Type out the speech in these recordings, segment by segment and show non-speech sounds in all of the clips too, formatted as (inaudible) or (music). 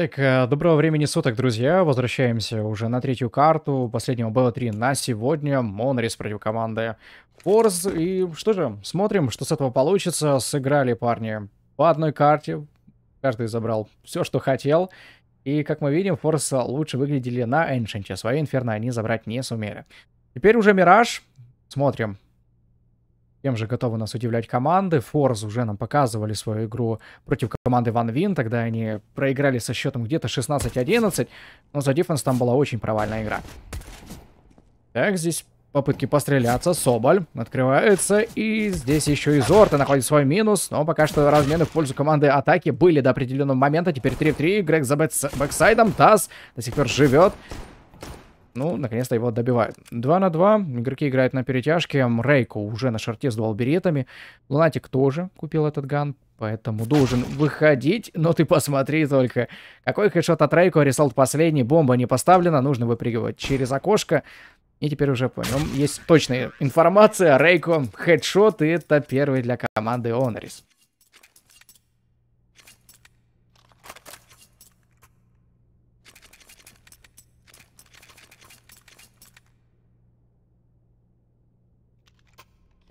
Итак, э, доброго времени суток, друзья. Возвращаемся уже на третью карту последнего БВ-3 на сегодня. Монрис против команды Форс. И что же, смотрим, что с этого получится. Сыграли парни по одной карте. Каждый забрал все, что хотел. И, как мы видим, Форс лучше выглядели на Эншенте. Свои Инферно они забрать не сумели. Теперь уже Мираж. Смотрим, тем же готовы нас удивлять команды. Форз уже нам показывали свою игру против команды Ван Вин. Тогда они проиграли со счетом где-то 16-11. Но за дефенс там была очень провальная игра. Так, здесь попытки постреляться. Соболь открывается. И здесь еще и Зорта находит свой минус. Но пока что размены в пользу команды атаки были до определенного момента. Теперь 3 в 3. Грег за бэксайдом. Таз до сих пор живет. Ну, наконец-то его добивают. 2 на 2. Игроки играют на перетяжке. Рейко уже на шарте с дуалберетами. Лунатик тоже купил этот ган. Поэтому должен (laughs) выходить, но ты посмотри только. Какой хедшот от Рейко, ресалт последний, бомба не поставлена, нужно выпрыгивать через окошко. И теперь уже по есть точная информация. Рейко, хедшот, и это первый для команды Онорис.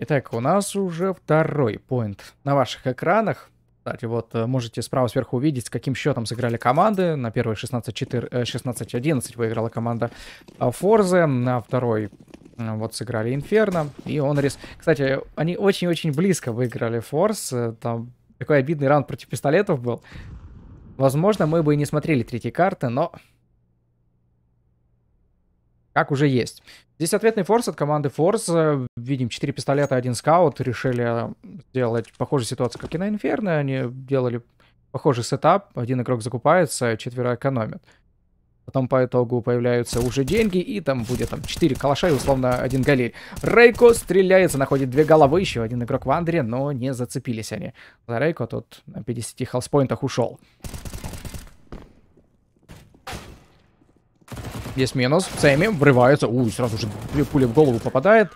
Итак, у нас уже второй поинт на ваших экранах. Кстати, вот э, можете справа сверху увидеть, с каким счетом сыграли команды. На первой 16-11 э, выиграла команда э, Форзе, на второй вот сыграли Инферно и Онрис. Кстати, они очень-очень близко выиграли Форс. Там такой обидный раунд против пистолетов был. Возможно, мы бы и не смотрели третьи карты, но... Как уже есть. Здесь ответный форс от команды Форс. Видим 4 пистолета, один скаут. Решили э, сделать похожую ситуацию, как и на Инферно. Они делали похожий сетап. Один игрок закупается, четверо экономят. Потом по итогу появляются уже деньги, и там будет там 4 калаша и условно один галиль. Рейко стреляется, находит две головы, еще один игрок в Андре, но не зацепились они. За Рейко тут на 50 холспоинтах ушел. Есть минус. Сэмми врывается. Уй, сразу же пуля в голову попадает.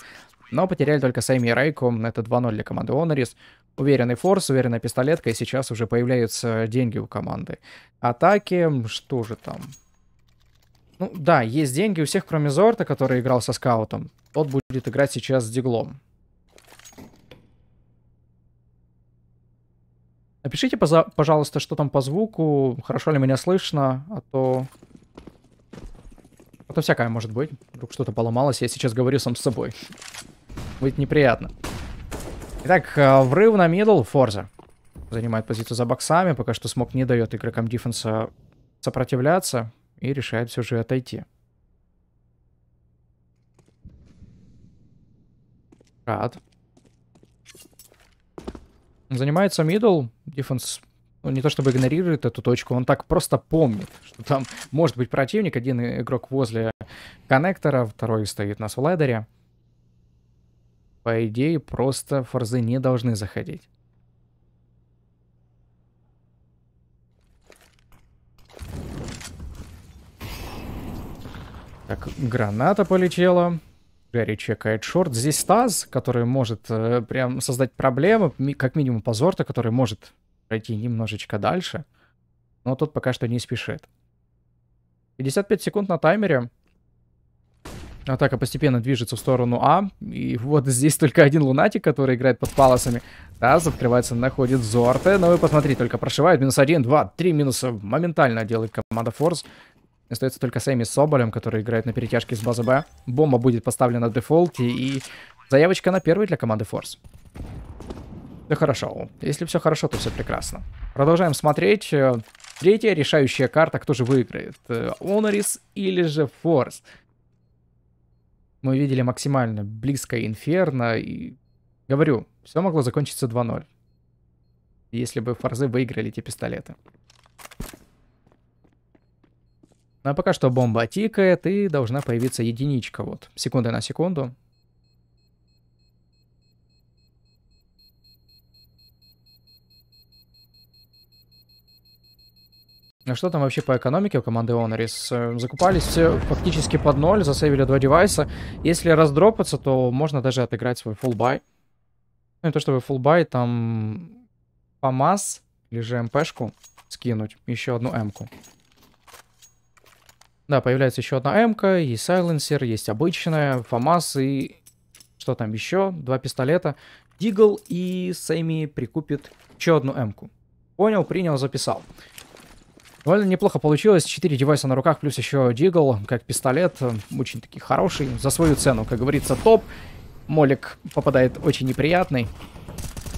Но потеряли только Сэмми и Райку. Это 2-0 для команды Онорис. Уверенный форс, уверенная пистолетка. И сейчас уже появляются деньги у команды. Атаки. Что же там? Ну да, есть деньги у всех, кроме Зорта, который играл со скаутом. Тот будет играть сейчас с Диглом. Напишите, пожалуйста, что там по звуку, хорошо ли меня слышно, а то а то всякое может быть. Вдруг что-то поломалось, я сейчас говорю сам с собой. Будет неприятно. Итак, э, врыв на мидл, Форза. Занимает позицию за боксами, пока что смог не дает игрокам дефенса сопротивляться и решает все же отойти. Рад. Занимается мидл, дефенс ну, не то чтобы игнорирует эту точку, он так просто помнит, что там может быть противник, один игрок возле коннектора, второй стоит на слайдере. По идее, просто форзы не должны заходить. Так, граната полетела. Гарри чекает шорт. Здесь Стаз, который может э, прям создать проблемы, ми как минимум позорта, который может пройти немножечко дальше, но тот пока что не спешит. 55 секунд на таймере. Атака постепенно движется в сторону А. И вот здесь только один лунатик, который играет под палосами. Да, закрывается, находит Зорте. Но ну вы посмотрите, только прошивает. Минус один, два, три минуса. Моментально делает команда Форс. Остается только Сэмми с Соболем, который играет на перетяжке с базы Б. Бомба будет поставлена в дефолте. И заявочка на первый для команды Форс. Да хорошо. Если все хорошо, то все прекрасно. Продолжаем смотреть. Э, третья решающая карта, кто же выиграет. Онорис э, или же Форс. Мы видели максимально близко Инферно и... Говорю, все могло закончиться 2-0. Если бы Форзы выиграли эти пистолеты. Ну а пока что бомба тикает и должна появиться единичка. Вот, секунда на секунду. А что там вообще по экономике у команды Honoris? Э, закупались все фактически под ноль, засейвили два девайса. Если раздропаться, то можно даже отыграть свой full buy. Ну и то, чтобы full buy там помаз или же МПшку скинуть. Еще одну М-ку. Да, появляется еще одна М-ка, и сайленсер, есть обычная, ФАМАС и... Что там еще? Два пистолета. Дигл и Сэмми прикупит еще одну М-ку. Понял, принял, записал. Довольно неплохо получилось. 4 девайса на руках, плюс еще дигл, как пистолет. Э, очень таки хороший. За свою цену, как говорится, топ. Молик попадает очень неприятный.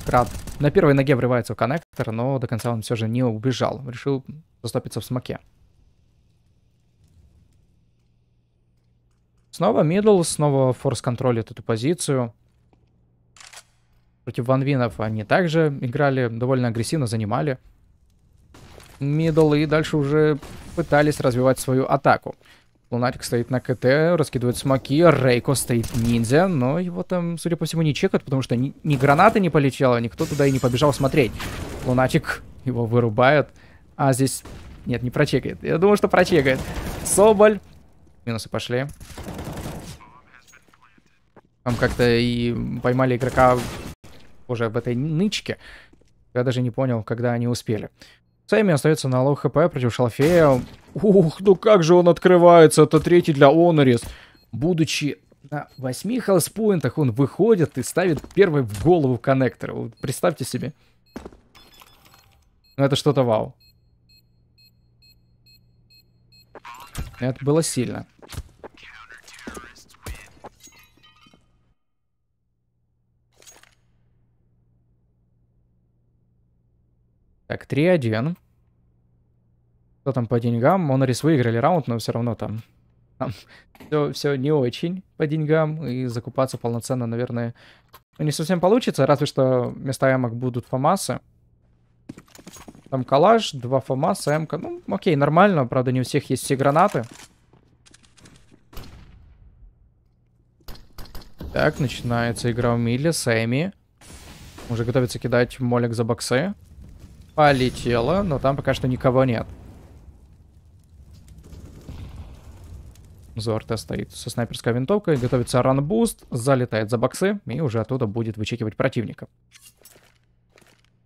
крат на первой ноге врывается в коннектор, но до конца он все же не убежал. Решил застопиться в смоке. Снова мидл, снова форс контролит эту позицию. Против ванвинов они также играли, довольно агрессивно занимали мидл и дальше уже пытались развивать свою атаку. Лунарик стоит на КТ, раскидывает смоки, Рейко стоит ниндзя, но его там, судя по всему, не чекают, потому что ни, ни граната не полетела, никто туда и не побежал смотреть. Лунатик его вырубает, а здесь... Нет, не прочекает. Я думал, что прочекает. Соболь. Минусы пошли. Там как-то и поймали игрока уже об этой нычке. Я даже не понял, когда они успели. Сэмми остается на лоу хп против Шалфея. Ух, ну как же он открывается, это третий для Онорис. Будучи на 8 хелспоинтах, он выходит и ставит первый в голову коннектор. Вот представьте себе. Ну это что-то вау. Это было сильно. Так, 3-1. что там по деньгам? Монорис выиграли раунд, но все равно там, там все, все не очень по деньгам. И закупаться полноценно, наверное, не совсем получится. Разве что вместо ямок будут фамасы. Там коллаж, два фамаса, эмка. Ну, окей, нормально. Правда, не у всех есть все гранаты. Так, начинается игра в миле. Эми. Уже готовится кидать молик за боксы. Полетела, но там пока что никого нет. Зорта стоит со снайперской винтовкой, готовится ранбуст, залетает за боксы и уже оттуда будет вычекивать противника.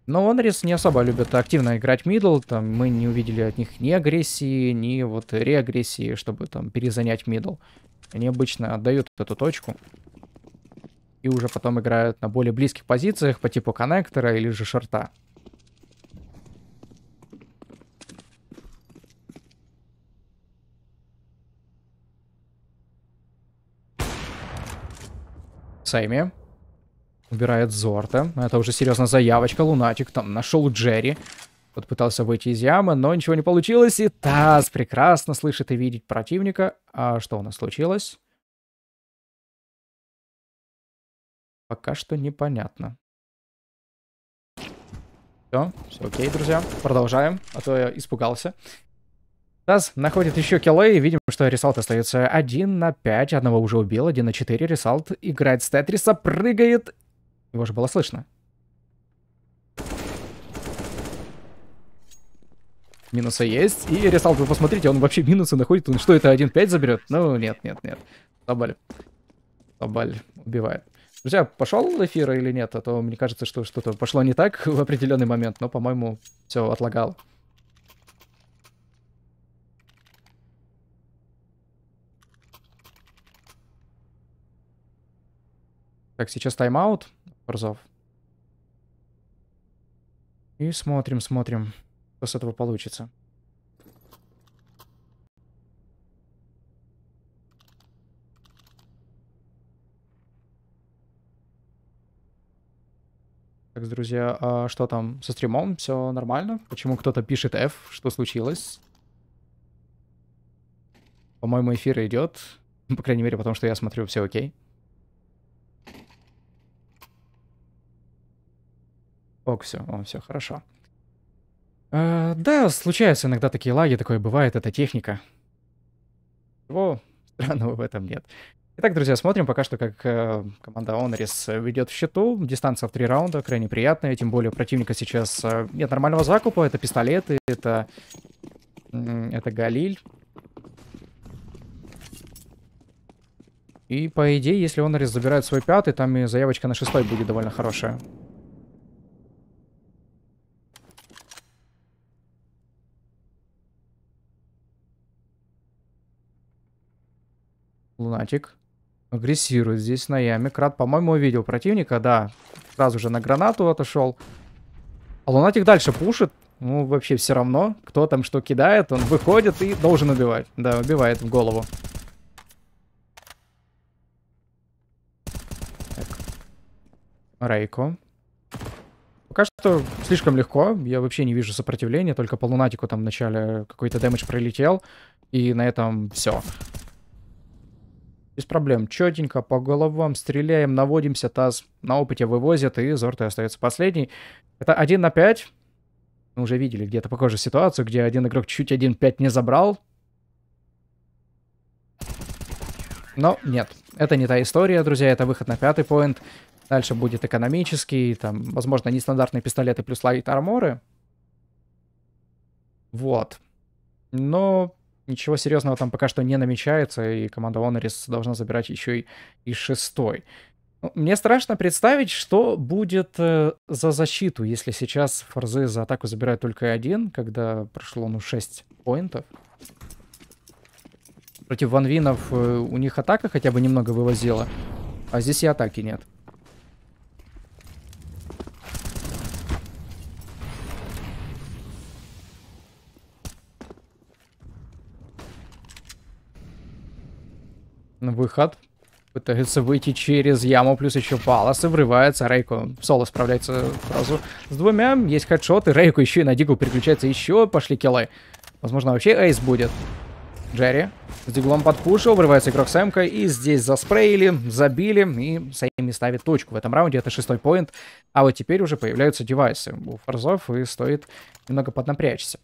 Но Онрис не особо любит активно играть мидл, там мы не увидели от них ни агрессии, ни вот реагрессии, чтобы там перезанять мидл. Они обычно отдают эту точку и уже потом играют на более близких позициях по типу коннектора или же шорта. Сэйми. Убирает Зорта. Ну, это уже серьезно заявочка. Лунатик там нашел Джерри. Вот пытался выйти из ямы, но ничего не получилось. И Таз прекрасно слышит и видит противника. А что у нас случилось? Пока что непонятно. Все, все окей, друзья. Продолжаем, а то я испугался. Таз находит еще киллы, видим, что ресалт остается 1 на 5, одного уже убил, 1 на 4, ресалт играет с Тетриса, прыгает, его же было слышно. Минусы есть, и ресалт, вы посмотрите, он вообще минусы находит, он что это, 1-5 заберет? Ну, нет, нет, нет, Табаль. Табаль убивает. Друзья, пошел эфир или нет? А то мне кажется, что что-то пошло не так в определенный момент, но, по-моему, все отлагало. Так, сейчас тайм-аут форзов. И смотрим, смотрим, что с этого получится. Так, друзья, а что там со стримом? Все нормально? Почему кто-то пишет F? Что случилось? По-моему, эфир идет. (laughs) По крайней мере, потому что я смотрю, все окей. Ок, все, о, все хорошо. Э, да, случаются иногда такие лаги, такое бывает, это техника. Чего (laughs) странного в этом нет. Итак, друзья, смотрим пока что, как э, команда Онрис э, ведет в счету. Дистанция в три раунда, крайне приятная, тем более у противника сейчас э, нет нормального закупа. Это пистолеты, это, это Галиль. И, по идее, если Онрис забирает свой пятый, там и заявочка на шестой будет довольно хорошая. лунатик. Агрессирует здесь на яме. Крат, по-моему, увидел противника, да. Сразу же на гранату отошел. А лунатик дальше пушит. Ну, вообще все равно, кто там что кидает, он выходит и должен убивать. Да, убивает в голову. Так. Рейко. Пока что слишком легко, я вообще не вижу сопротивления, только по лунатику там вначале какой-то дэмэдж пролетел и на этом все. Без проблем. Четенько по головам стреляем, наводимся, таз на опыте вывозят, и Зорты остается последний. Это 1 на 5. Мы уже видели где-то похожую ситуацию, где один игрок чуть 1-5 не забрал. Но нет, это не та история, друзья, это выход на пятый поинт. Дальше будет экономический, там, возможно, нестандартные пистолеты плюс лайт арморы. Вот. Но ничего серьезного там пока что не намечается, и команда Онерис должна забирать еще и, и шестой. Ну, мне страшно представить, что будет э, за защиту, если сейчас форзы за атаку забирают только один, когда прошло, ну, 6 поинтов. Против ванвинов э, у них атака хотя бы немного вывозила, а здесь и атаки нет. выход. Пытается выйти через яму, плюс еще баласы, врывается Рейку. Соло справляется сразу с двумя, есть хедшоты, Рейку еще и на Дигл переключается, еще пошли киллы. Возможно, вообще эйс будет. Джерри с диглом подпушил, врывается игрок Сэмка, и здесь заспреили, забили, и Сэмми ставит точку. В этом раунде это шестой поинт, а вот теперь уже появляются девайсы у фарзов и стоит немного поднапрячься.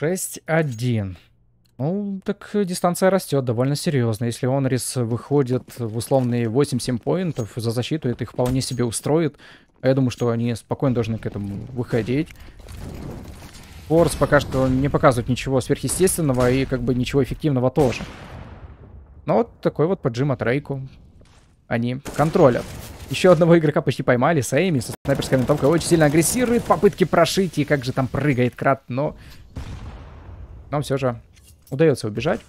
6-1. Ну, так дистанция растет довольно серьезно. Если он рис выходит в условные 8-7 поинтов за защиту, это их вполне себе устроит. А я думаю, что они спокойно должны к этому выходить. Форс пока что не показывает ничего сверхъестественного и как бы ничего эффективного тоже. Но вот такой вот поджим от Рейку. Они контролят. Еще одного игрока почти поймали, Сэйми со снайперской винтовкой очень сильно агрессирует, попытки прошить, и как же там прыгает крат, но нам все же удается убежать.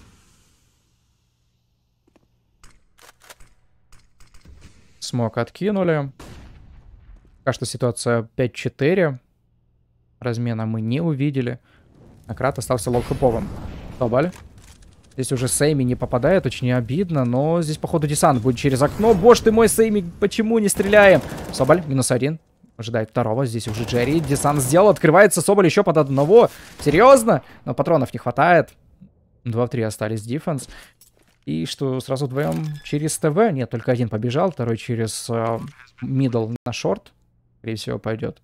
Смог откинули. Пока что ситуация 5-4. Размена мы не увидели. Акрат остался лоу-хэповым. Тобаль. Здесь уже Сейми не попадает, очень обидно, но здесь, походу, десант будет через окно. Боже ты мой, Сейми, почему не стреляем? Соболь, минус один. Ожидает второго. Здесь уже Джерри. Десант сделал. Открывается Соболь еще под одного. Серьезно? Но патронов не хватает. два в 3 остались дефенс. И что, сразу вдвоем через ТВ? Нет, только один побежал, второй через мидл э, на шорт, скорее всего, пойдет.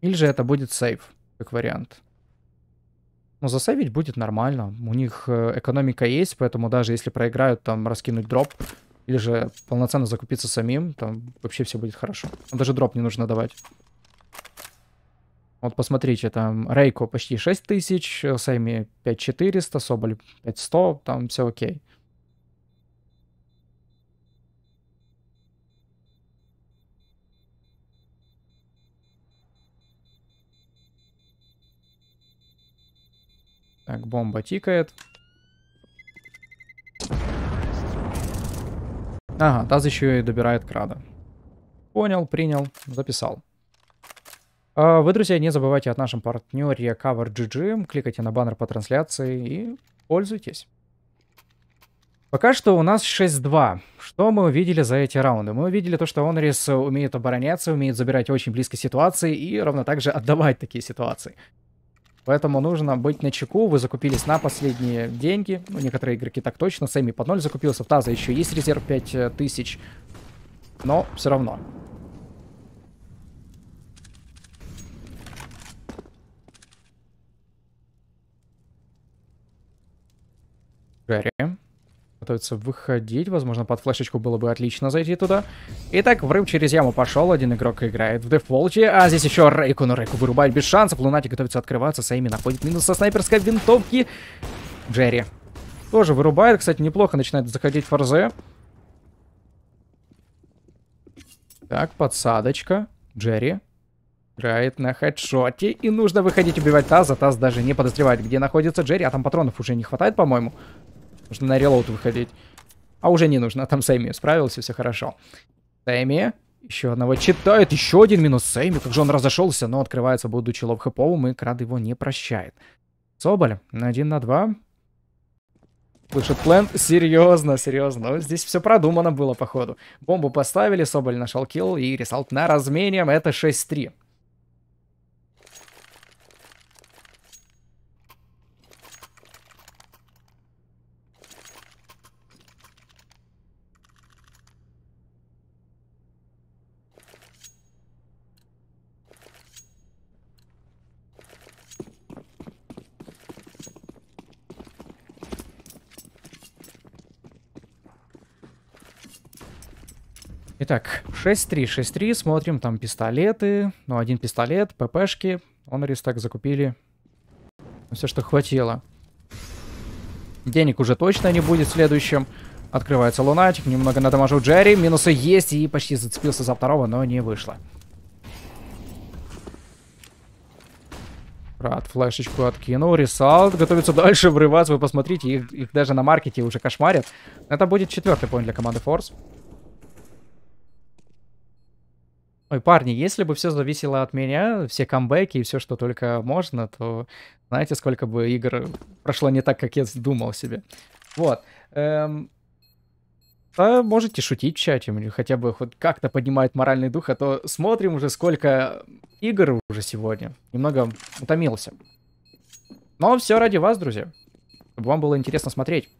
Или же это будет сейв, как вариант. Но засейвить будет нормально. У них э, экономика есть, поэтому даже если проиграют, там раскинуть дроп, или же полноценно закупиться самим, там вообще все будет хорошо. Там даже дроп не нужно давать. Вот посмотрите, там Рейко почти 6000, Сайми 5400, Соболь 5100, там все окей. Так, бомба тикает. Ага, таз еще и добирает крада. Понял, принял, записал. А, вы, друзья, не забывайте о нашем партнере CoverGG, кликайте на баннер по трансляции и пользуйтесь. Пока что у нас 6-2. Что мы увидели за эти раунды? Мы увидели то, что Онрис умеет обороняться, умеет забирать очень близкие ситуации и ровно так же отдавать такие ситуации. Поэтому нужно быть на чеку. Вы закупились на последние деньги. Ну, некоторые игроки так точно. Сэмми под ноль закупился. В Таза еще есть резерв 5000. Э, Но все равно. Гарри пытаются выходить. Возможно, под флешечку было бы отлично зайти туда. Итак, врыв через яму пошел. Один игрок играет в дефолте. А здесь еще Рейку, но Рейку вырубает без шансов. Лунатик готовится открываться. Саими находит минус со снайперской винтовки. Джерри тоже вырубает. Кстати, неплохо начинает заходить в Форзе. Так, подсадочка. Джерри играет на хедшоте. И нужно выходить убивать Таза. Таз даже не подозревает, где находится Джерри. А там патронов уже не хватает, по-моему. Нужно на релоуд выходить. А уже не нужно, а там Сэйми справился, все хорошо. Сэйми, еще одного читает, еще один минус Сэйми, как же он разошелся, но открывается, будучи лоб и крад его не прощает. Соболь, на один на два. Слышит плент. Серьезно, серьезно. Ну, здесь все продумано было, походу. Бомбу поставили, Соболь нашел килл и ресалт на размене. Это 6-3. Итак, 6-3, 6-3, смотрим, там пистолеты, ну, один пистолет, ППшки, Онорис так закупили. Ну, Все, что хватило. Денег уже точно не будет в следующем. Открывается лунатик, немного надамажил Джерри, минусы есть, и почти зацепился за второго, но не вышло. Рад, флешечку откинул, ресалт, готовится дальше врываться, вы посмотрите, их, их даже на маркете уже кошмарят. Это будет четвертый поинт для команды Форс. Ой, парни, если бы все зависело от меня, все камбэки и все, что только можно, то знаете, сколько бы игр прошло не так, как я думал себе. Вот. Эм... Да, можете шутить в чате, хотя бы хоть как-то поднимает моральный дух, а то смотрим уже сколько игр уже сегодня. Немного утомился. Но все ради вас, друзья. Чтобы вам было интересно смотреть.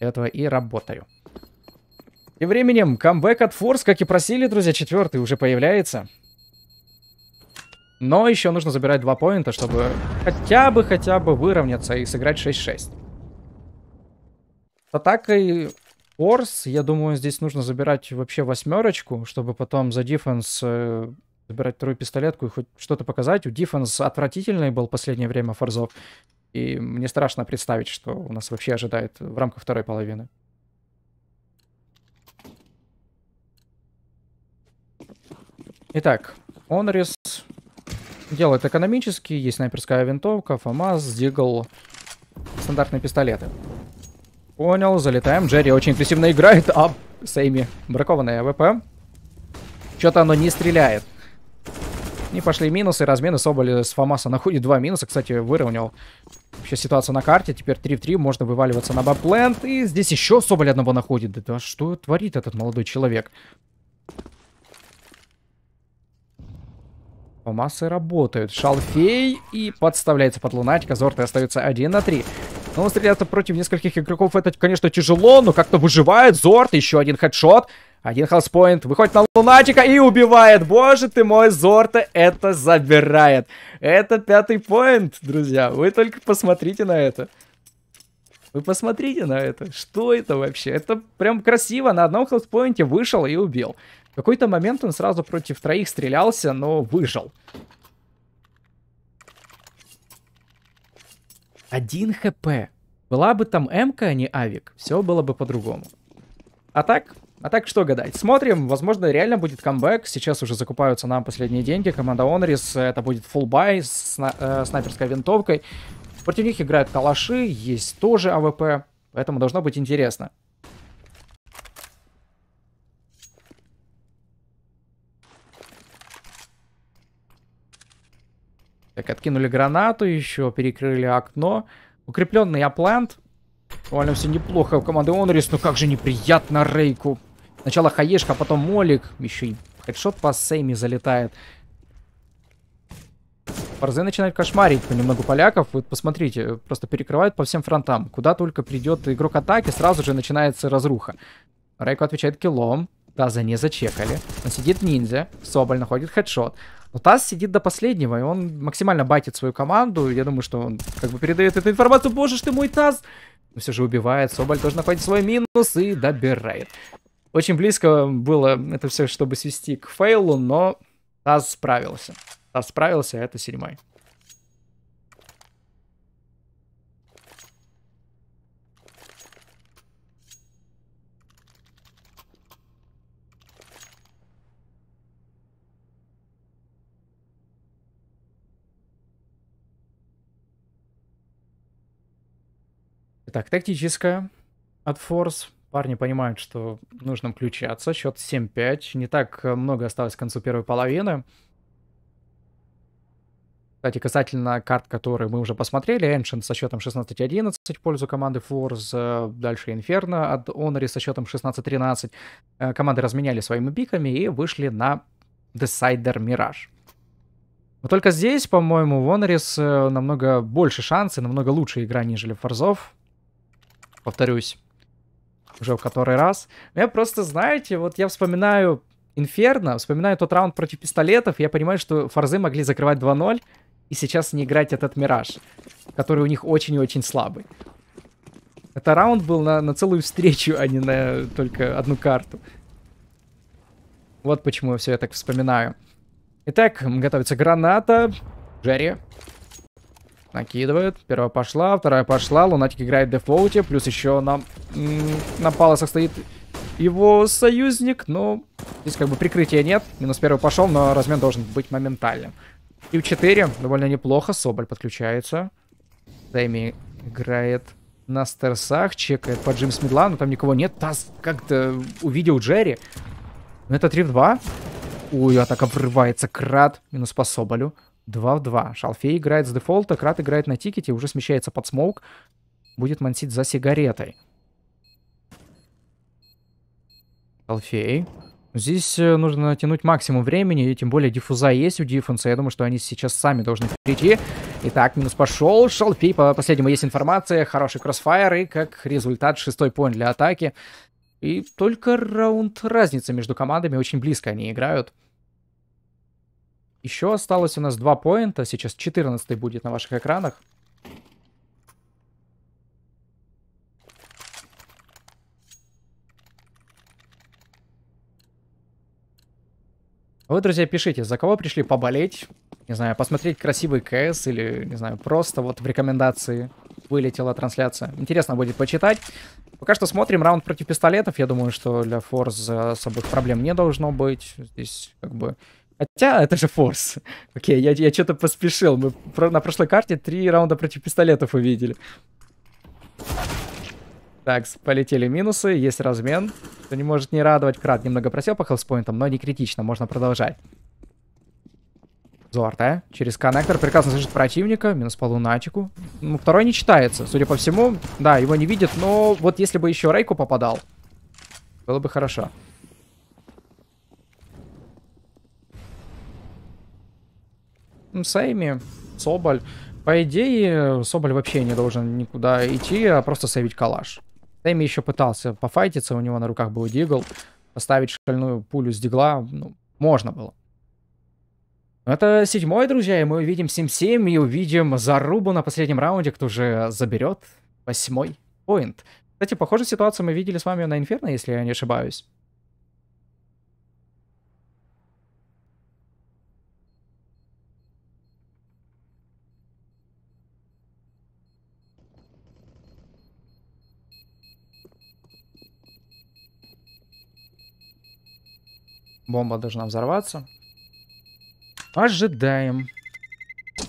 Этого и работаю. Тем временем, камбэк от Форс, как и просили, друзья, четвертый уже появляется. Но еще нужно забирать два поинта, чтобы хотя бы, хотя бы выровняться и сыграть 6-6. С атакой Форс, я думаю, здесь нужно забирать вообще восьмерочку, чтобы потом за дефенс э, забирать вторую пистолетку и хоть что-то показать. У дефенс отвратительный был в последнее время Форзов. И мне страшно представить, что у нас вообще ожидает в рамках второй половины. Итак, Онрис делает экономически, есть снайперская винтовка, ФАМАС, Дигл, стандартные пистолеты. Понял, залетаем. Джерри очень агрессивно играет, а Сейми бракованная ВП. Что-то оно не стреляет. Не пошли минусы, размены Соболи с Фомаса находит два минуса. Кстати, выровнял Сейчас ситуация на карте. Теперь 3 в 3, можно вываливаться на бабплент, И здесь еще Соболь одного находит. Да что творит этот молодой человек? Помасы работают. Шалфей и подставляется под лунатика. Зорты остается 1 на 3. Но ну, стреляться против нескольких игроков это, конечно, тяжело, но как-то выживает Зорт. Еще один хедшот. Один хелспоинт выходит на лунатика и убивает. Боже ты мой, Зорта это забирает. Это пятый поинт, друзья. Вы только посмотрите на это. Вы посмотрите на это. Что это вообще? Это прям красиво. На одном хелспоинте вышел и убил. В какой-то момент он сразу против троих стрелялся, но выжил. Один хп. Была бы там Эмка, а не Авик, все было бы по-другому. А так, а так что гадать? Смотрим, возможно, реально будет камбэк. Сейчас уже закупаются нам последние деньги. Команда Онрис, это будет фуллбай с сна э, снайперской винтовкой. Против них играют калаши, есть тоже АВП, поэтому должно быть интересно. Так, откинули гранату, еще перекрыли окно. Укрепленный аплант. Довольно все неплохо. У команды Онрис, ну как же неприятно Рейку. Сначала Хаешка, а потом Молик. Еще и хедшот по Сейми залетает. Парзы начинают кошмарить понемногу поляков. Вот посмотрите, просто перекрывают по всем фронтам. Куда только придет игрок атаки, сразу же начинается разруха. Рейку отвечает Килом, Да, за не зачекали. Он сидит ниндзя. Соболь находит хедшот. Но Таз сидит до последнего, и он максимально батит свою команду. Я думаю, что он как бы передает эту информацию. Боже ж ты мой Таз! Но все же убивает. Соболь тоже находит свой минус и добирает. Очень близко было это все, чтобы свести к фейлу, но Таз справился. Таз справился, а это седьмой. Так, тактическая от Force. Парни понимают, что нужно включаться. Счет 7-5. Не так много осталось к концу первой половины. Кстати, касательно карт, которые мы уже посмотрели, Ancient со счетом 16-11 в пользу команды Force, э, дальше Inferno от Honori со счетом 16-13. Э, команды разменяли своими биками и вышли на десайдер Мираж. Но только здесь, по-моему, в Honori's э, намного больше шансов и намного лучшая игра, нежели Форзов повторюсь уже в который раз. Я просто, знаете, вот я вспоминаю Инферно, вспоминаю тот раунд против пистолетов, я понимаю, что Форзы могли закрывать 2-0 и сейчас не играть этот Мираж, который у них очень и очень слабый. Это раунд был на, на целую встречу, а не на только одну карту. Вот почему я все я так вспоминаю. Итак, готовится граната. Джерри. Накидывает. Первая пошла, вторая пошла. Лунатик играет в дефолте. Плюс еще на, на палосах стоит его союзник. Но здесь как бы прикрытия нет. Минус первый пошел, но размен должен быть моментальным. И в 4 довольно неплохо. Соболь подключается. Дэми играет на стерсах. Чекает по Джим Смедла, но там никого нет. Таз как-то увидел Джерри. Но это 3 в 2. Ой, атака врывается. Крат. Минус по Соболю. 2 в 2. Шалфей играет с дефолта, крат играет на тикете, уже смещается под смоук. Будет мансить за сигаретой. Шалфей. Здесь э, нужно натянуть максимум времени, и тем более диффуза есть у диффенса. Я думаю, что они сейчас сами должны перейти. Итак, минус пошел. Шалфей, по последнему есть информация. Хороший кроссфайр, и как результат шестой поинт для атаки. И только раунд разница между командами. Очень близко они играют. Еще осталось у нас два поинта. Сейчас 14 будет на ваших экранах. Вы, друзья, пишите, за кого пришли поболеть, не знаю, посмотреть красивый КС или, не знаю, просто вот в рекомендации вылетела трансляция. Интересно будет почитать. Пока что смотрим раунд против пистолетов. Я думаю, что для с особых проблем не должно быть. Здесь как бы Хотя это же форс. Окей, okay, я, я что-то поспешил. Мы про, на прошлой карте три раунда против пистолетов увидели. Так, полетели минусы, есть размен. Что не может не радовать. Крат немного просел по хелспоинтам, но не критично, можно продолжать. Зорта через коннектор прекрасно слышит противника. Минус по луначику. Ну, второй не читается, судя по всему. Да, его не видит, но вот если бы еще Рейку попадал, было бы хорошо. Сейми, Соболь. По идее, Соболь вообще не должен никуда идти, а просто сейвить калаш. Тэмми еще пытался пофайтиться, у него на руках был дигл. Поставить шальную пулю с дигла, ну, можно было. Это седьмой, друзья, и мы увидим 7-7 и увидим зарубу на последнем раунде, кто же заберет восьмой поинт. Кстати, похожую ситуацию мы видели с вами на Инферно, если я не ошибаюсь. Бомба должна взорваться. Ожидаем.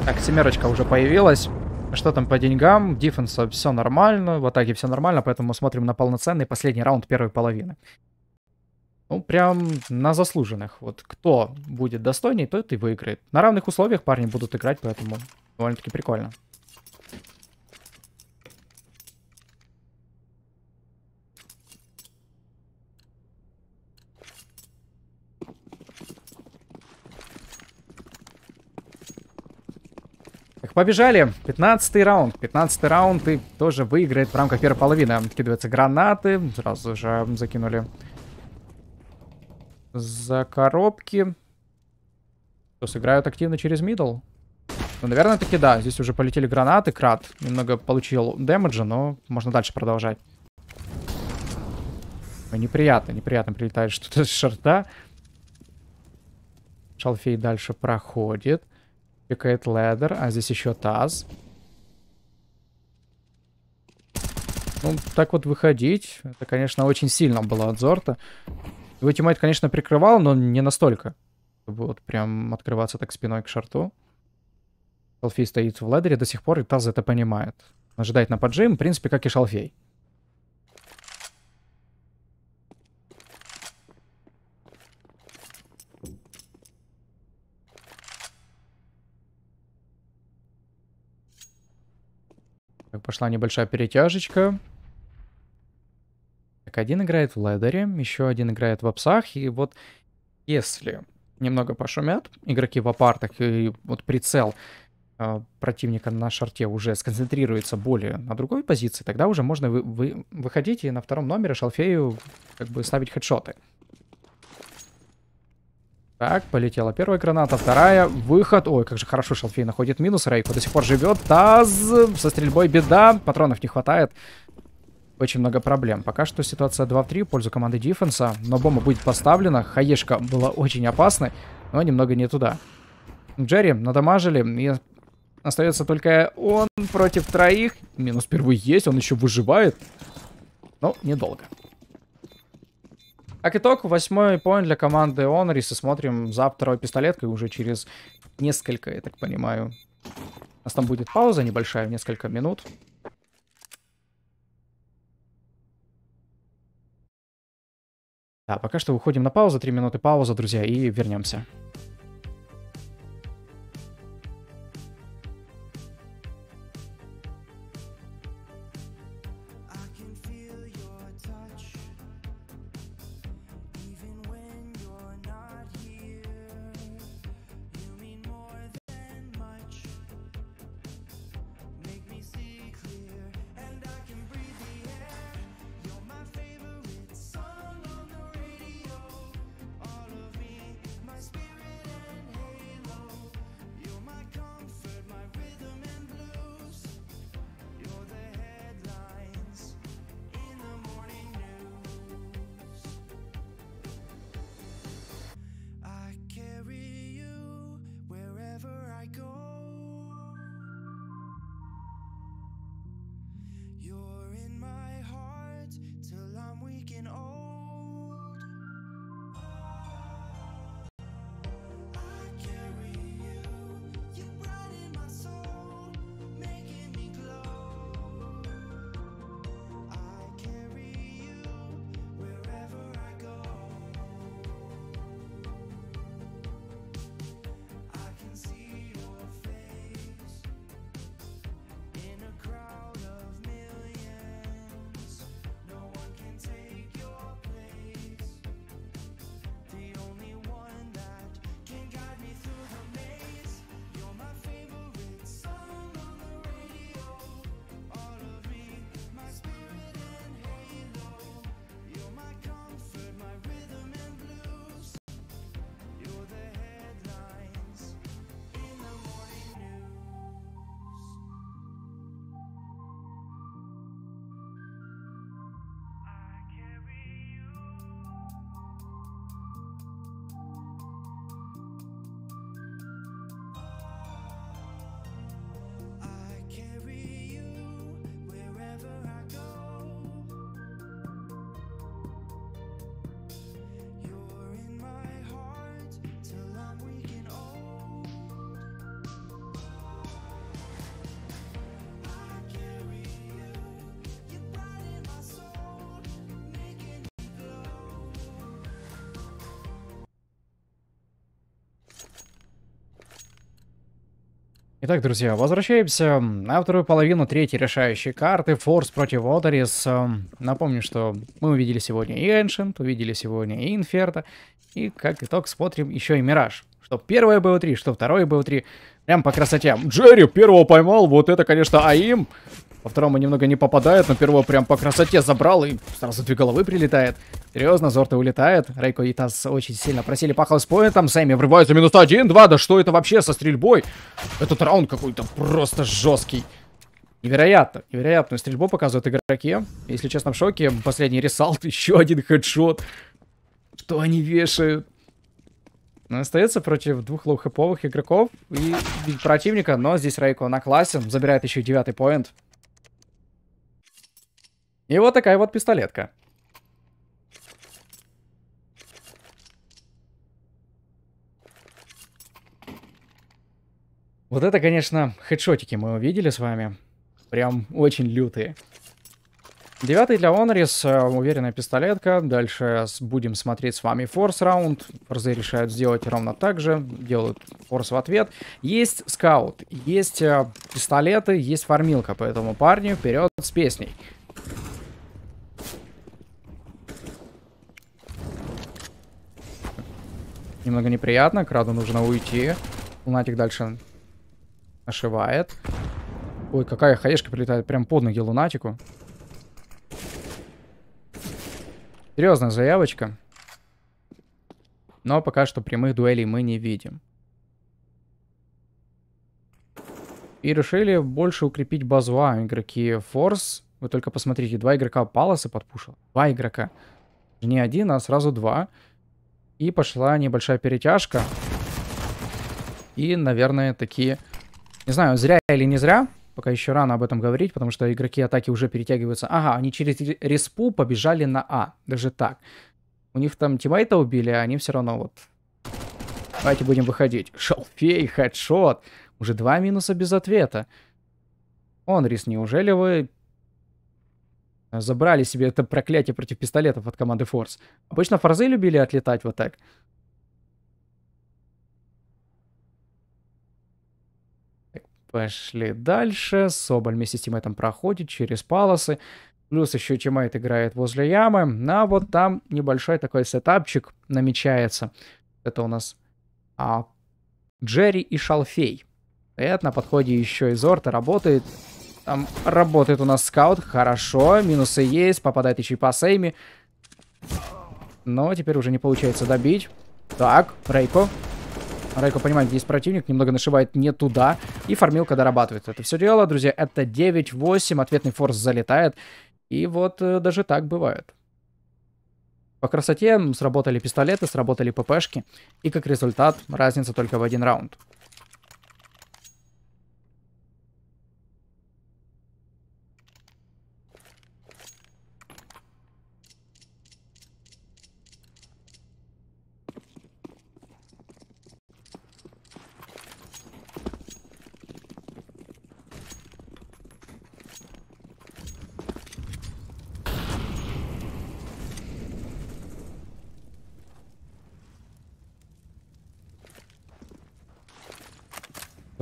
Так, семерочка уже появилась. Что там по деньгам? Дефенса все нормально, в атаке все нормально, поэтому смотрим на полноценный последний раунд первой половины. Ну, прям на заслуженных. Вот кто будет достойней, тот и выиграет. На равных условиях парни будут играть, поэтому довольно-таки прикольно. Побежали. 15 раунд. 15 раунд и тоже выиграет в рамках первой половины. Откидываются гранаты. Сразу же закинули за коробки. Что, сыграют активно через мидл? Ну, наверное, таки да. Здесь уже полетели гранаты. Крат немного получил дэмэджа, но можно дальше продолжать. неприятно, неприятно прилетает (laughs) что-то с шарта. Шалфей дальше проходит. Пикает ледер, а здесь еще таз. Ну, так вот выходить, это, конечно, очень сильно было от Зорта. Его тиммейт, конечно, прикрывал, но не настолько. Чтобы вот прям открываться так спиной к шарту. Шалфей стоит в ледере до сих пор, и Таз это понимает. ожидает на поджим, в принципе, как и Шалфей. пошла небольшая перетяжечка. Так, один играет в ледере, еще один играет в апсах, и вот если немного пошумят игроки в апартах, и вот прицел а, противника на шарте уже сконцентрируется более на другой позиции, тогда уже можно вы, вы, выходить и на втором номере шалфею как бы ставить хедшоты. Так, полетела первая граната, вторая, выход. Ой, как же хорошо Шалфей находит минус, Рейку до сих пор живет. Таз, со стрельбой беда, патронов не хватает. Очень много проблем. Пока что ситуация 2 в 3 в пользу команды Диффенса, но бомба будет поставлена. Хаешка была очень опасной, но немного не туда. Джерри надамажили, и остается только он против троих. Минус первый есть, он еще выживает, но недолго. Как итог, восьмой поинт для команды Онрис. И смотрим завтра пистолеткой уже через несколько, я так понимаю. У нас там будет пауза небольшая, несколько минут. Да, пока что выходим на паузу, три минуты пауза, друзья, и вернемся. Итак, друзья, возвращаемся на вторую половину третьей решающей карты. Форс против Одорис. Эм, напомню, что мы увидели сегодня и Ancient, увидели сегодня и Инферта. И как итог смотрим еще и Мираж. Что первое БО3, что второе БО3. Прям по красоте. Джерри первого поймал, вот это, конечно, АИМ. Во втором он немного не попадает, но первого прям по красоте забрал и сразу две головы прилетает. Серьезно, Зорта улетает. Рейко и Тас очень сильно просили по хаускпоинтам. Сами врываются минус один, два, Да что это вообще со стрельбой? Этот раунд какой-то просто жесткий. Невероятно, невероятную стрельбу показывают игроки. Если честно, в шоке. Последний ресалт, (laughs) еще один хедшот. Что они вешают? Но ну, остается против двух лоу-хэповых игроков и противника, но здесь Рейко на классе, забирает еще девятый поинт. И вот такая вот пистолетка. Вот это, конечно, хедшотики мы увидели с вами. Прям очень лютые. Девятый для Онрис, э, уверенная пистолетка. Дальше будем смотреть с вами форс раунд. Форзы решают сделать ровно так же. Делают форс в ответ. Есть скаут, есть э, пистолеты, есть фармилка. Поэтому парню вперед с песней. Немного неприятно. Краду нужно уйти. Лунатик дальше ошивает. Ой, какая хаешка прилетает прям под ноги лунатику. Серьезная заявочка. Но пока что прямых дуэлей мы не видим. И решили больше укрепить базу А. Игроки Форс. Вы только посмотрите, два игрока Паласа подпушил. Два игрока. Не один, а сразу Два. И пошла небольшая перетяжка. И, наверное, такие... Не знаю, зря или не зря, пока еще рано об этом говорить, потому что игроки атаки уже перетягиваются. Ага, они через респу побежали на А, даже так. У них там тиммейта убили, а они все равно вот... Давайте будем выходить. Шалфей, хедшот. Уже два минуса без ответа. Он, Рис, неужели вы Э, забрали себе это проклятие против пистолетов от команды Force. Обычно форзы любили отлетать вот так. так пошли дальше. Соболь вместе с тиммейтом проходит через палосы. Плюс еще тиммейт играет возле ямы. Ну, а вот там небольшой такой сетапчик намечается. Это у нас а, Джерри и Шалфей. Это на подходе еще из Орта работает. Там работает у нас скаут. Хорошо. Минусы есть. Попадает еще и по сейме. Но теперь уже не получается добить. Так, Рейко. Рейко понимает, где есть противник, немного нашивает не туда. И фармилка дорабатывает. Это все дело, друзья. Это 9-8. Ответный форс залетает. И вот э, даже так бывает. По красоте сработали пистолеты, сработали ППшки. И как результат разница только в один раунд.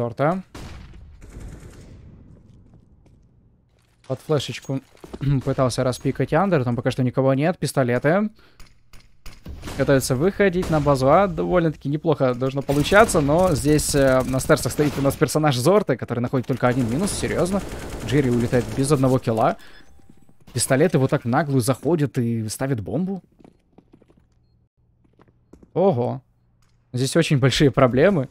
торта. Под флешечку (clears throat) пытался распикать Андер. Там пока что никого нет. Пистолеты. Готовится выходить на базу А. Довольно-таки неплохо должно получаться, но здесь э, на стерсах стоит у нас персонаж Зорта, который находит только один минус. Серьезно. Джерри улетает без одного килла. Пистолеты вот так наглую заходят и ставят бомбу. Ого. Здесь очень большие проблемы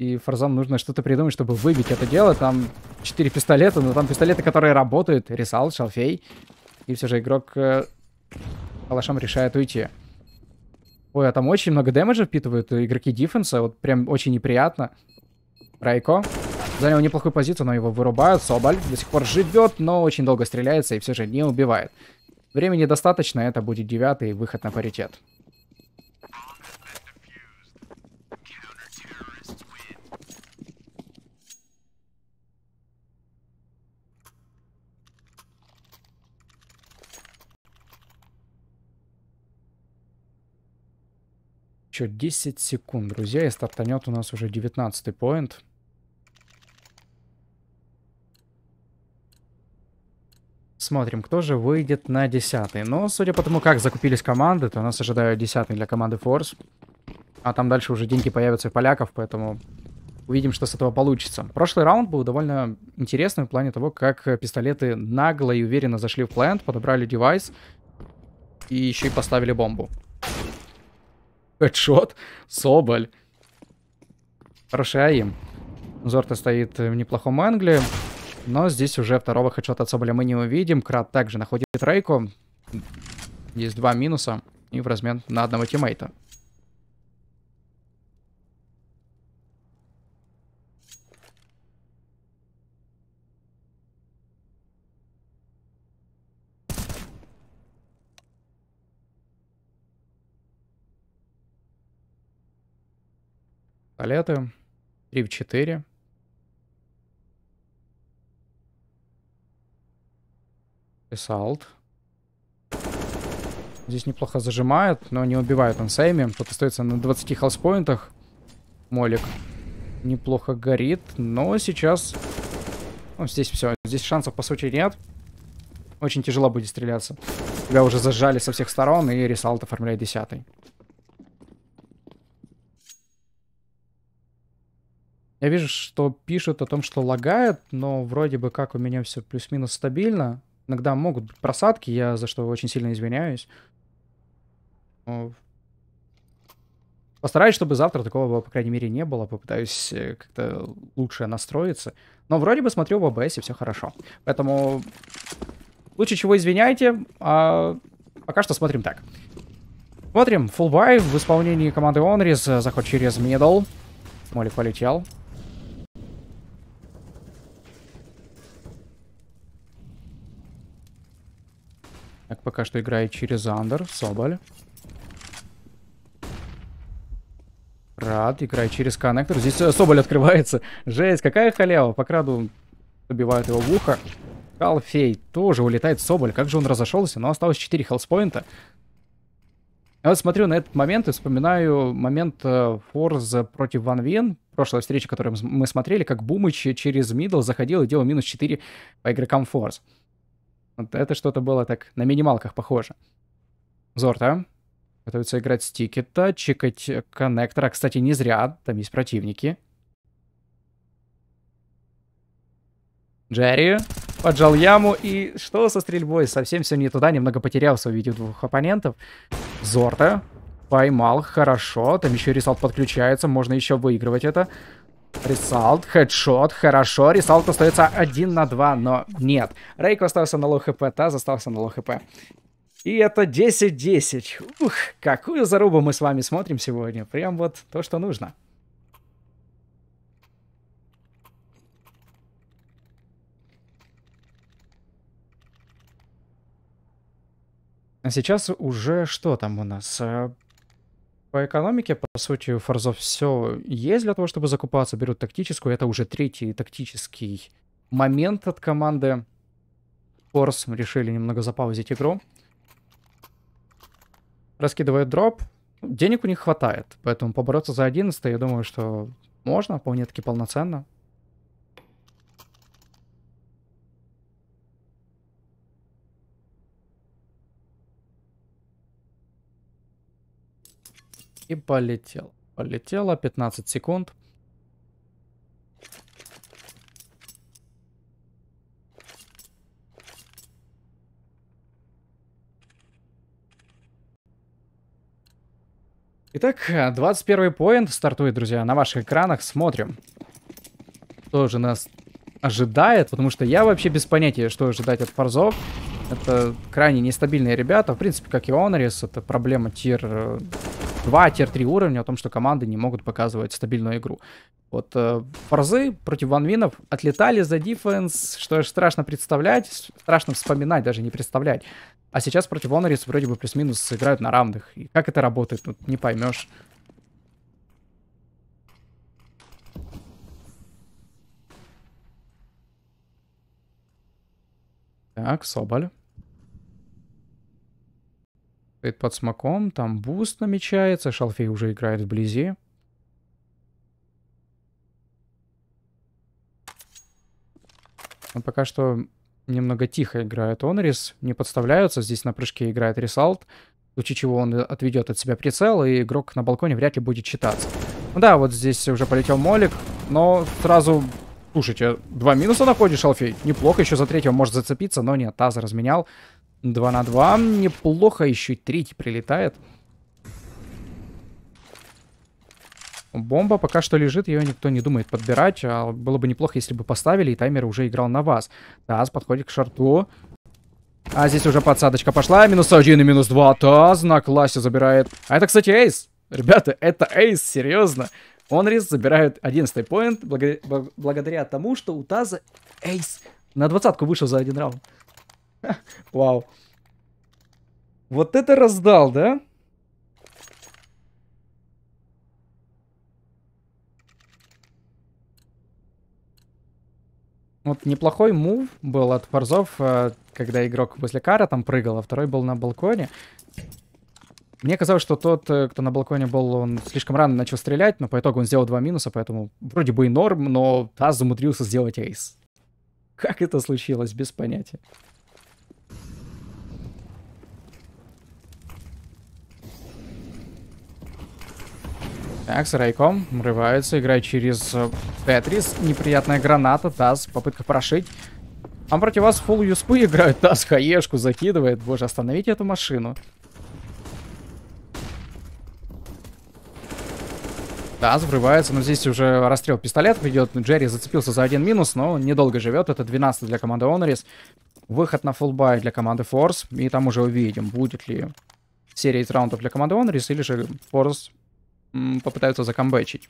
и форзам нужно что-то придумать, чтобы выбить это дело. Там 4 пистолета, но там пистолеты, которые работают. Рисал, шалфей. И все же игрок э, калашам решает уйти. Ой, а там очень много дэмэджа впитывают игроки дефенса. Вот прям очень неприятно. Райко. Занял неплохую позицию, но его вырубают. Соболь до сих пор живет, но очень долго стреляется и все же не убивает. Времени достаточно, это будет девятый выход на паритет. еще 10 секунд, друзья, и стартанет у нас уже 19 поинт. Смотрим, кто же выйдет на 10. Но судя по тому, как закупились команды, то нас ожидают 10 для команды Force. А там дальше уже деньги появятся и поляков, поэтому увидим, что с этого получится. Прошлый раунд был довольно интересным в плане того, как пистолеты нагло и уверенно зашли в плент, подобрали девайс и еще и поставили бомбу. Хедшот. Соболь. Хорошая им. Зорта стоит в неплохом англе. Но здесь уже второго хедшота от Соболя мы не увидим. Крат также находит Рейку. Есть два минуса. И в размен на одного тиммейта. палеты. 3 в 4. Ресалт. Здесь неплохо зажимает, но не убивает он Сэйми. Тут остается на 20 холспоинтах. Молик неплохо горит, но сейчас... Ну, здесь все. Здесь шансов, по сути, нет. Очень тяжело будет стреляться. Тебя уже зажали со всех сторон, и ресалт оформляет десятый. Я вижу, что пишут о том, что лагает, но вроде бы как у меня все плюс-минус стабильно. Иногда могут быть просадки, я за что очень сильно извиняюсь. Постараюсь, чтобы завтра такого, по крайней мере, не было. Попытаюсь э, как-то лучше настроиться. Но вроде бы смотрю в ОБС, и все хорошо. Поэтому лучше чего извиняйте, а пока что смотрим так. Смотрим, Full Buy в исполнении команды Onris, заход через middle. Молик полетел. Так, пока что играет через Андер, Соболь. Рад, играет через коннектор. Здесь э, Соболь открывается. Жесть, какая халява. По краду добивают его в ухо. Халфей тоже улетает Соболь. Как же он разошелся, но осталось 4 хелспоинта. Я вот смотрю на этот момент и вспоминаю момент Форза э, против Ван Вен. Прошлая встреча, которую мы смотрели, как Бумыч через мидл заходил и делал минус 4 по игрокам Форз. Вот это что-то было так на минималках похоже. Зорта готовится играть с тикета, чекать коннектора. Кстати, не зря, там есть противники. Джерри поджал яму, и что со стрельбой? Совсем все не туда, немного потерялся, увидел двух оппонентов. Зорта поймал, хорошо, там еще ресалт подключается, можно еще выигрывать это. Ресалт, хедшот, хорошо. Ресалт остается 1 на 2, но нет. Рейк остался на лоу хп, Таз остался на лоу хп. И это 10-10. Ух, какую зарубу мы с вами смотрим сегодня. Прям вот то, что нужно. А сейчас уже что там у нас? Э, по экономике, по сути, у Форзов все есть для того, чтобы закупаться. Берут тактическую, это уже третий тактический момент от команды. Форс решили немного запаузить игру. Раскидывает дроп. Денег у них хватает, поэтому побороться за 11 я думаю, что можно, вполне-таки полноценно. И полетел. Полетело 15 секунд. Итак, 21 поинт стартует, друзья, на ваших экранах. Смотрим. Что же нас ожидает, потому что я вообще без понятия, что ожидать от фарзов. Это крайне нестабильные ребята. В принципе, как и Онрис, это проблема тир э, два тир-3 уровня о том, что команды не могут показывать стабильную игру. Вот э, форзы против ванвинов отлетали за дефенс, что аж страшно представлять, страшно вспоминать, даже не представлять. А сейчас против Онорис вроде бы плюс-минус играют на равных. И как это работает, тут не поймешь. Так, Соболь. Стоит под смоком, там буст намечается, Шалфей уже играет вблизи. Но пока что немного тихо играет Онрис, не подставляются, здесь на прыжке играет Ресалт, в случае чего он отведет от себя прицел, и игрок на балконе вряд ли будет читаться. Ну да, вот здесь уже полетел Молик, но сразу... Слушайте, два минуса находишь, Алфей? Неплохо, еще за третьего может зацепиться, но нет, Таза разменял. 2 на 2. Неплохо. Еще и третий прилетает. Бомба пока что лежит, ее никто не думает подбирать. А было бы неплохо, если бы поставили, и таймер уже играл на вас. Таз подходит к шарту. А здесь уже подсадочка пошла. Минус один и минус два. Таз на классе забирает. А это, кстати, эйс. Ребята, это эйс, серьезно. Онрис забирает 11 поинт благодаря тому, что у Таза эйс на двадцатку вышел за один раунд. (laughs) Вау. Вот это раздал, да? Вот неплохой мув был от форзов, э, когда игрок после кара там прыгал, а второй был на балконе. Мне казалось, что тот, э, кто на балконе был, он слишком рано начал стрелять, но по итогу он сделал два минуса, поэтому вроде бы и норм, но Таз умудрился сделать эйс. Как это случилось, без понятия. Так, с райком врывается, играет через Тетрис. Э, Неприятная граната, Таз, попытка прошить. А против вас фул юспы играют, Таз хаешку закидывает. Боже, остановите эту машину. Таз врывается, но здесь уже расстрел пистолетов идет. Джерри зацепился за один минус, но недолго живет. Это 12 для команды Онорис. Выход на фулбай для команды Форс. И там уже увидим, будет ли серия из раундов для команды Онорис или же Форс попытаются закомбэчить.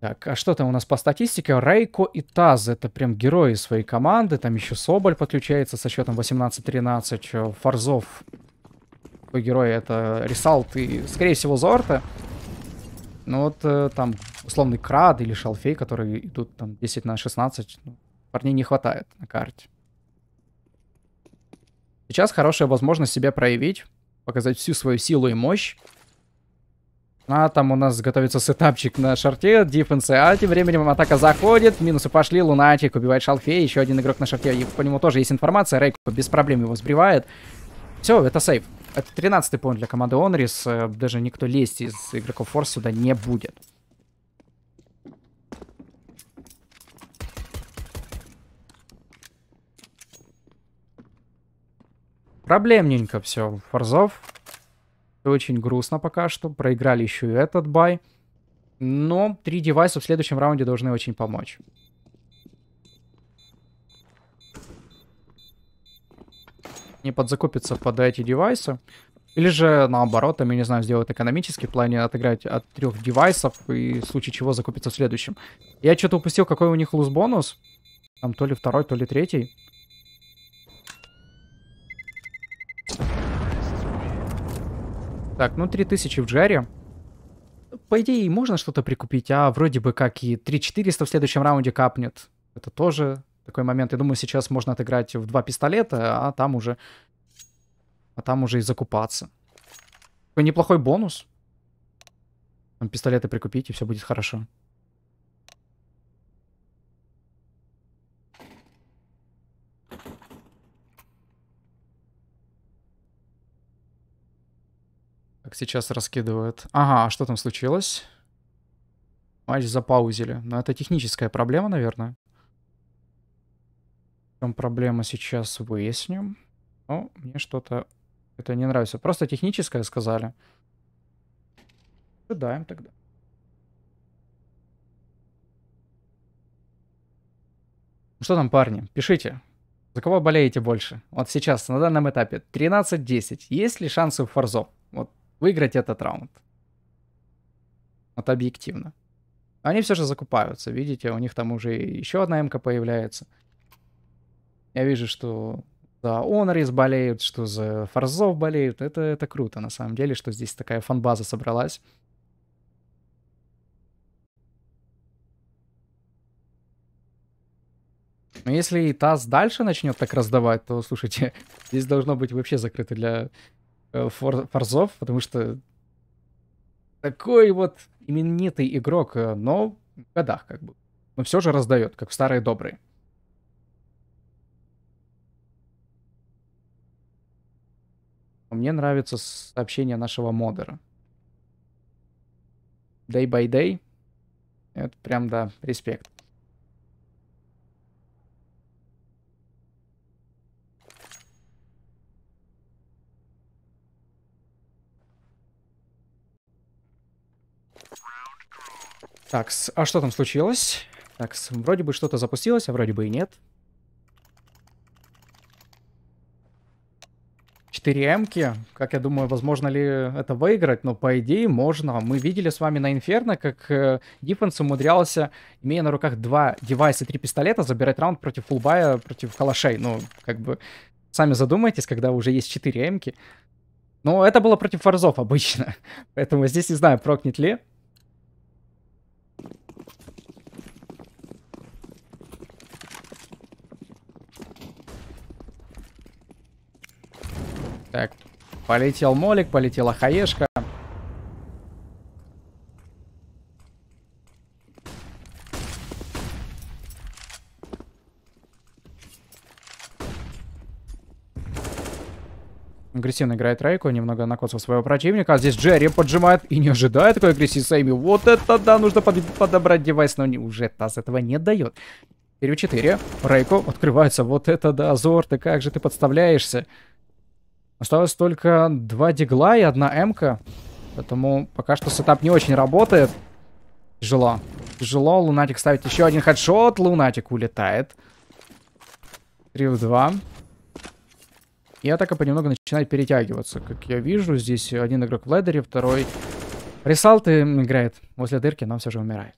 Так, а что там у нас по статистике? Рейко и Таз — это прям герои своей команды. Там еще Соболь подключается со счетом 18-13. Фарзов такой герой — это Ресалт и, скорее всего, Зорта. Ну вот э, там условный Крад или Шалфей, которые идут там 10 на 16. Парней не хватает на карте. Сейчас хорошая возможность себя проявить, показать всю свою силу и мощь. А там у нас готовится сетапчик на шарте, дефенсы, а тем временем атака заходит, минусы пошли, Лунатик убивает шалфея, еще один игрок на шарте, и по нему тоже есть информация, Рейк без проблем его сбривает. Все, это сейв. Это 13-й пункт для команды Онрис, э, даже никто лезть из игроков Форс сюда не будет. Проблемненько все, Форзов, очень грустно пока что. Проиграли еще и этот бай. Но три девайса в следующем раунде должны очень помочь. Не подзакупиться под эти девайсы. Или же наоборот, там, я не знаю, сделать экономический в плане отыграть от трех девайсов и в случае чего закупиться в следующем. Я что-то упустил, какой у них луз бонус. Там то ли второй, то ли третий. Так, ну 3000 в джаре. По идее, можно что-то прикупить, а вроде бы как и 3400 в следующем раунде капнет. Это тоже такой момент. Я думаю, сейчас можно отыграть в два пистолета, а там уже... А там уже и закупаться. Такой неплохой бонус. Там пистолеты прикупить, и все будет хорошо. Как сейчас раскидывают. Ага, а что там случилось? Матч запаузили. Но ну, это техническая проблема, наверное. В чем проблема сейчас выясним. Но мне что-то это не нравится. Просто техническое сказали. Ожидаем тогда. Ну, что там, парни? Пишите. За кого болеете больше? Вот сейчас, на данном этапе, 13-10. Есть ли шансы в форзо? Вот выиграть этот раунд. Вот объективно. Они все же закупаются, видите, у них там уже еще одна МК появляется. Я вижу, что за Онорис болеют, что за Фарзов болеют. Это, это круто, на самом деле, что здесь такая фанбаза собралась. Но если и ТАСС дальше начнет так раздавать, то, слушайте, (laughs) здесь должно быть вообще закрыто для Э, фор форзов, потому что такой вот именитый игрок, э, но в годах как бы. Но все же раздает, как в старые добрые. А мне нравится сообщение нашего модера. Day by day. Это прям, да, респект. Так, а что там случилось? Так, вроде бы что-то запустилось, а вроде бы и нет. 4 М-ки. Как я думаю, возможно ли это выиграть? Но по идее можно. Мы видели с вами на Инферно, как э, Диффенс умудрялся, имея на руках два девайса, три пистолета, забирать раунд против фулбая, против калашей. Ну, как бы, сами задумайтесь, когда уже есть 4 М-ки. Но это было против фарзов обычно. (laughs) Поэтому здесь не знаю, прокнет ли. Так, полетел молик, полетела хаешка. агрессивно играет Райку, немного накоцал своего противника. А здесь Джерри поджимает и не ожидает такой агрессии Сэйми. Вот это да, нужно под подобрать девайс, но не, уже Таз этого не дает. 4 в 4. Райко открывается. Вот это да, Зор, ты как же ты подставляешься? Осталось только два дигла и одна эмка. Поэтому пока что сетап не очень работает. Тяжело. Тяжело. Лунатик ставить еще один хедшот. Лунатик улетает. 3 в 2. И атака понемногу начинает перетягиваться. Как я вижу, здесь один игрок в ледере, второй... Ресалты играет после дырки, нам все же умирает.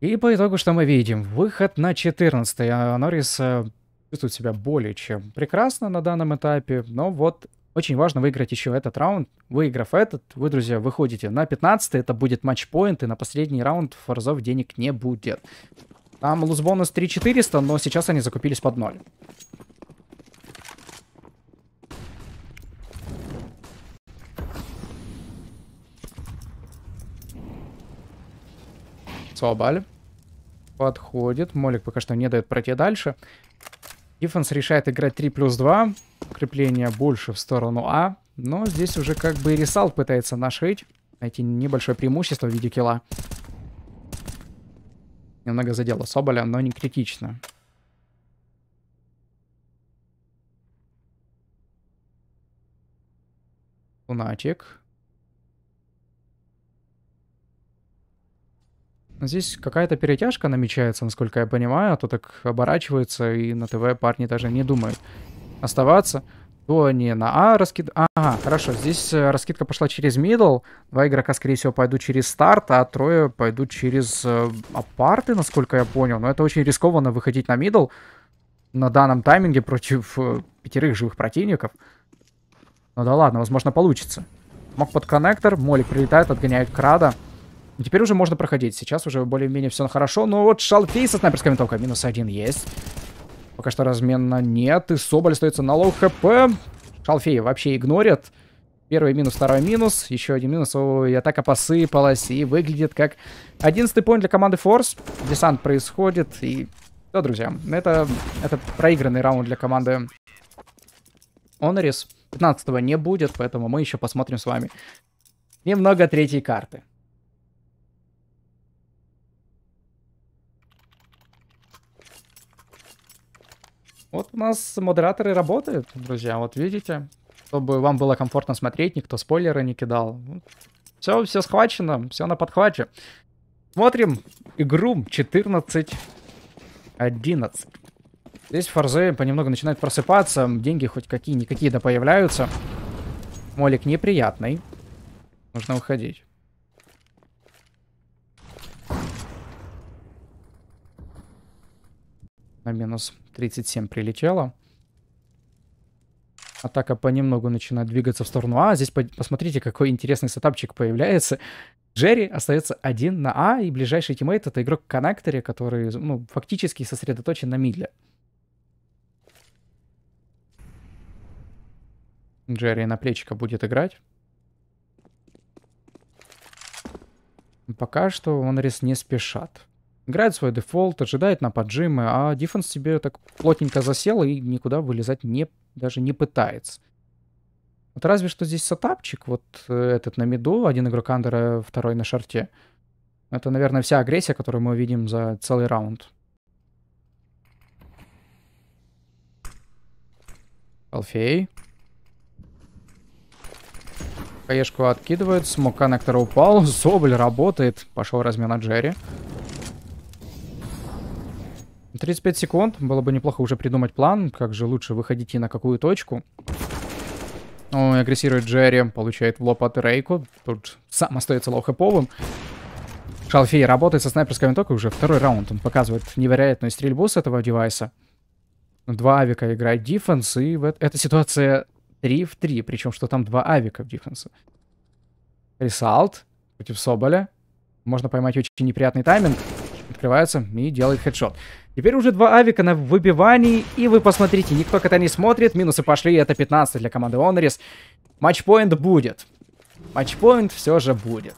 И по итогу что мы видим? Выход на 14 а Норрис э, чувствует себя более чем прекрасно на данном этапе, но вот очень важно выиграть еще этот раунд. Выиграв этот, вы, друзья, выходите на 15 это будет матч матчпоинт, и на последний раунд форзов денег не будет. Там луз лузбонус 3400, но сейчас они закупились под ноль. Цуабаль. Подходит. Молик пока что не дает пройти дальше. Ифанс решает играть 3 плюс 2. Крепление больше в сторону А. Но здесь уже как бы Ирисал пытается нашить. Найти небольшое преимущество в виде килла. Немного задело Соболя, но не критично. Лунатик. Здесь какая-то перетяжка намечается, насколько я понимаю, а то так оборачивается, и на ТВ парни даже не думают оставаться. То они на А раскид... Ага, хорошо, здесь э, раскидка пошла через мидл, два игрока, скорее всего, пойдут через старт, а трое пойдут через э, апарты, насколько я понял. Но это очень рискованно выходить на мидл на данном тайминге против э, пятерых живых противников. Ну да ладно, возможно, получится. Мог под коннектор, молик прилетает, отгоняет крада. Теперь уже можно проходить. Сейчас уже более-менее все хорошо. Но вот Шалфей со снайперской винтовкой. Минус один есть. Пока что размена нет. И Соболь остается на лоу хп. Шалфей вообще игнорят. Первый минус, второй минус. Еще один минус. Ой, атака посыпалась. И выглядит как 11 поинт для команды Форс. Десант происходит. И... Да, друзья, это, это проигранный раунд для команды Онорис. 15 не будет, поэтому мы еще посмотрим с вами немного третьей карты. Вот у нас модераторы работают, друзья. Вот видите, чтобы вам было комфортно смотреть, никто спойлеры не кидал. Все, все схвачено, все на подхвате. Смотрим игру 14 11. Здесь форзы понемногу начинают просыпаться. Деньги хоть какие-никакие да появляются. Молик неприятный. Нужно уходить. на минус 37 прилетело. Атака понемногу начинает двигаться в сторону А. Здесь по посмотрите, какой интересный сетапчик появляется. Джерри остается один на А, и ближайший тиммейт — это игрок коннекторе, который ну, фактически сосредоточен на мидле. Джерри на плечика будет играть. Пока что он рис не спешат. Играет свой дефолт, ожидает на поджимы, а дефенс себе так плотненько засел и никуда вылезать не, даже не пытается. Вот разве что здесь сатапчик вот э, этот на миду, один игрок андера, второй на шарте. Это, наверное, вся агрессия, которую мы увидим за целый раунд. Алфей. Хаешку откидывают, смог коннектора упал, Зобль (laughs) работает, пошел размен на Джерри. 35 секунд. Было бы неплохо уже придумать план, как же лучше выходить и на какую точку. Ой, агрессирует Джерри, получает в лоб от Рейку. Тут сам остается лоу-хэповым. Шалфей работает со снайперской винтокой уже второй раунд. Он показывает невероятную стрельбу с этого девайса. Два авика играет дефенс, и в... эта ситуация 3 в 3, причем что там два авика в дефенса. Ресалт против Соболя. Можно поймать очень неприятный тайминг открывается и делает хедшот. Теперь уже два авика на выбивании, и вы посмотрите, никто кота не смотрит, минусы пошли, это 15 для команды Онорис. Матчпоинт будет. Матчпоинт все же будет.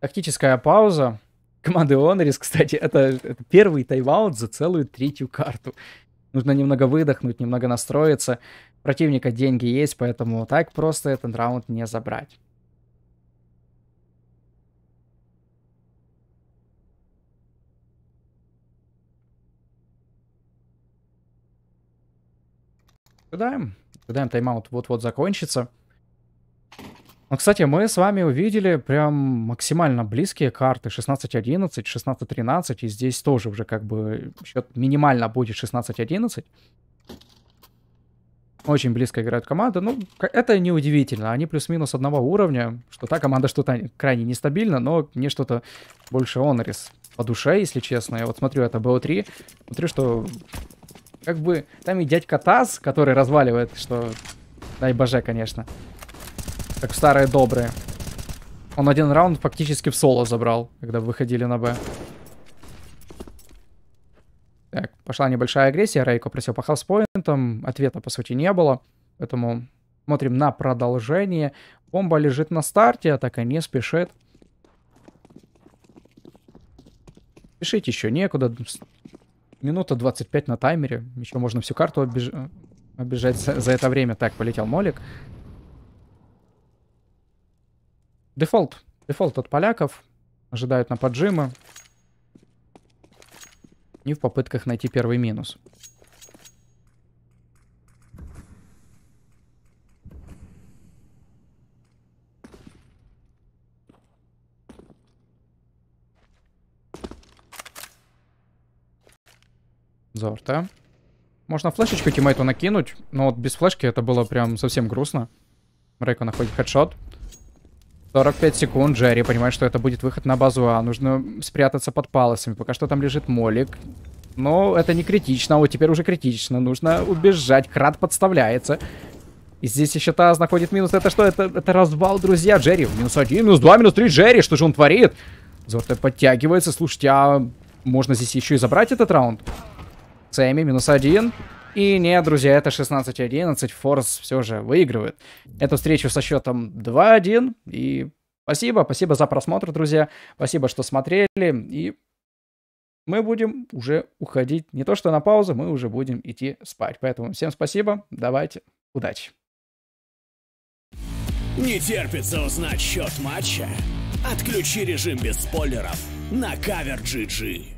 Тактическая пауза. Команды Онорис, кстати, это, это первый тайм-аут за целую третью карту. Нужно немного выдохнуть, немного настроиться. У противника деньги есть, поэтому так просто этот раунд не забрать. Ожидаем. Ожидаем, тайм-аут вот-вот закончится. Ну, кстати, мы с вами увидели прям максимально близкие карты 16-11, 16-13, и здесь тоже уже как бы счет минимально будет 16-11. Очень близко играют команда. Ну, это неудивительно. Они плюс-минус одного уровня. Что та команда что-то крайне нестабильна, но мне что-то больше Онорис по душе, если честно. Я вот смотрю, это БО3. Смотрю, что как бы там и дядька Таз, который разваливает, что... Дай боже, конечно. Как старые добрые. Он один раунд фактически в соло забрал, когда выходили на Б. Так, пошла небольшая агрессия. Рейко просил по хелспоинтам. Ответа, по сути, не было. Поэтому смотрим на продолжение. Бомба лежит на старте, атака не спешит. Спешить еще некуда. Минута 25 на таймере. Еще можно всю карту обеж... обижать за, за это время. Так, полетел Молик. Дефолт. Дефолт от поляков. Ожидают на поджимы. И в попытках найти первый минус. Зорта. Можно флешечку тиммейту накинуть, но вот без флешки это было прям совсем грустно. Рейко находит хедшот. 45 секунд, Джерри понимает, что это будет выход на базу А. Нужно спрятаться под палосами. Пока что там лежит Молик. Но это не критично, вот теперь уже критично. Нужно убежать. Крат подставляется. И здесь еще Таз находит минус. Это что? Это, это развал, друзья. Джерри минус один, минус два, минус три, Джерри, что же он творит? Зорте подтягивается. Слушайте, а можно здесь еще и забрать этот раунд? Сэмми, минус один. И нет, друзья, это 16-11, Форс все же выигрывает эту встречу со счетом 2-1. И спасибо, спасибо за просмотр, друзья. Спасибо, что смотрели. И мы будем уже уходить. Не то что на паузу, мы уже будем идти спать. Поэтому всем спасибо, давайте, удачи. Не терпится узнать счет матча? Отключи режим без спойлеров на Кавер GG.